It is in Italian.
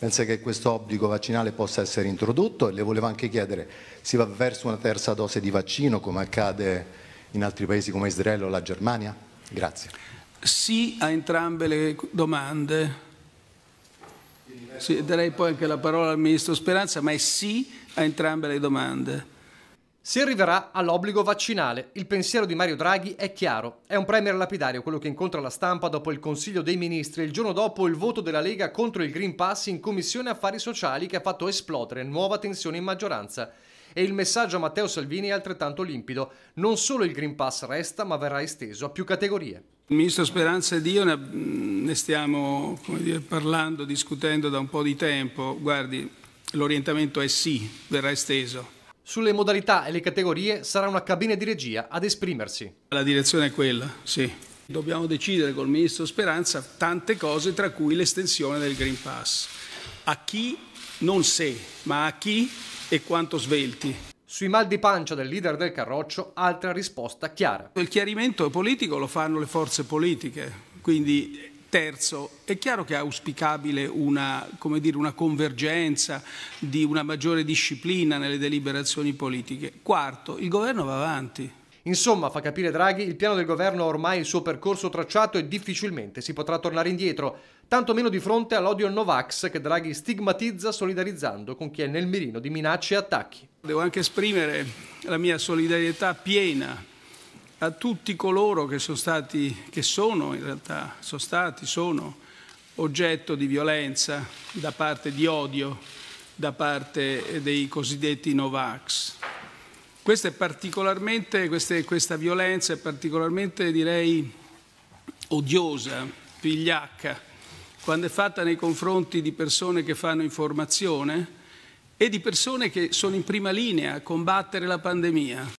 pensa che questo obbligo vaccinale possa essere introdotto e le volevo anche chiedere, si va verso una terza dose di vaccino come accade in altri paesi come Israele o la Germania? Grazie. Sì a entrambe le domande. Sì, darei poi anche la parola al Ministro Speranza, ma è sì a entrambe le domande. Si arriverà all'obbligo vaccinale. Il pensiero di Mario Draghi è chiaro. È un premier lapidario quello che incontra la stampa dopo il Consiglio dei Ministri e il giorno dopo il voto della Lega contro il Green Pass in Commissione Affari Sociali che ha fatto esplodere nuova tensione in maggioranza. E il messaggio a Matteo Salvini è altrettanto limpido. Non solo il Green Pass resta, ma verrà esteso a più categorie. Il ministro Speranza ed io mm, ne stiamo dire, parlando, discutendo da un po' di tempo. Guardi, l'orientamento è sì, verrà esteso sulle modalità e le categorie sarà una cabina di regia ad esprimersi. La direzione è quella, sì. Dobbiamo decidere col Ministro Speranza tante cose, tra cui l'estensione del Green Pass. A chi, non se, ma a chi e quanto svelti. Sui mal di pancia del leader del Carroccio, altra risposta chiara. Il chiarimento politico lo fanno le forze politiche, quindi Terzo, è chiaro che è auspicabile una, dire, una, convergenza di una maggiore disciplina nelle deliberazioni politiche. Quarto, il governo va avanti. Insomma, fa capire Draghi, il piano del governo ha ormai il suo percorso tracciato e difficilmente si potrà tornare indietro, tanto meno di fronte all'odio Novax che Draghi stigmatizza solidarizzando con chi è nel mirino di minacce e attacchi. Devo anche esprimere la mia solidarietà piena a tutti coloro che sono stati, che sono in realtà, sono stati, sono oggetto di violenza da parte di odio da parte dei cosiddetti Novax. Questa, questa, questa violenza è particolarmente, direi, odiosa, vigliacca, quando è fatta nei confronti di persone che fanno informazione e di persone che sono in prima linea a combattere la pandemia.